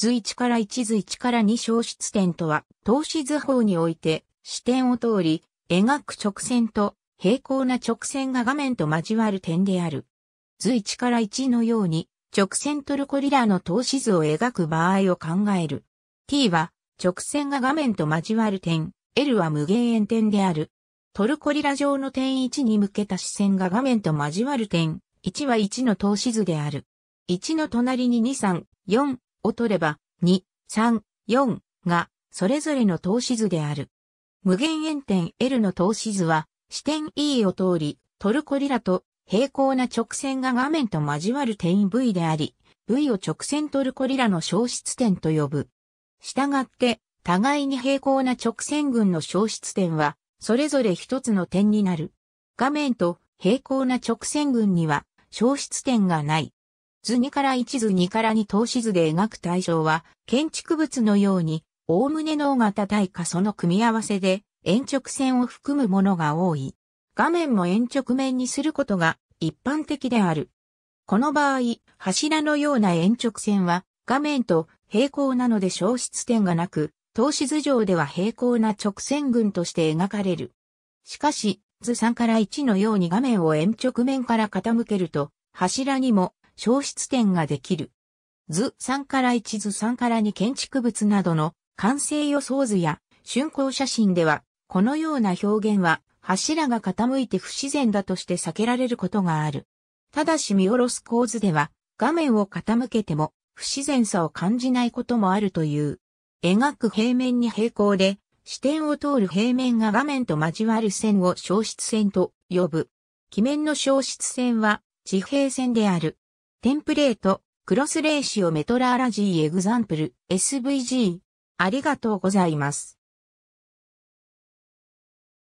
図1から1図1から2小失点とは、投資図法において、視点を通り、描く直線と平行な直線が画面と交わる点である。図1から1のように、直線トルコリラの投資図を描く場合を考える。t は、直線が画面と交わる点、L は無限遠点である。トルコリラ上の点1に向けた視線が画面と交わる点、1は1の投資図である。1の隣に2、3、4、を取れば、2、3、4が、それぞれの投資図である。無限円点 L の投資図は、視点 E を通り、トルコリラと平行な直線が画面と交わる点 V であり、V を直線トルコリラの消失点と呼ぶ。従って、互いに平行な直線群の消失点は、それぞれ一つの点になる。画面と平行な直線群には消失点がない。図2から1図2から2投資図で描く対象は、建築物のように、おおむねの大型対かその組み合わせで、延直線を含むものが多い。画面も延直面にすることが一般的である。この場合、柱のような延直線は、画面と平行なので消失点がなく、投資図上では平行な直線群として描かれる。しかし、図3から1のように画面を延直面から傾けると、柱にも消失点ができる。図3から1図3から2建築物などの完成予想図や竣工写真では、このような表現は柱が傾いて不自然だとして避けられることがある。ただし見下ろす構図では画面を傾けても不自然さを感じないこともあるという。描く平面に平行で視点を通る平面が画面と交わる線を消失線と呼ぶ。記面の消失線は地平線である。テンプレート、クロスレーシオメトラーラジーエグザンプル、SVG。ありがとうございます。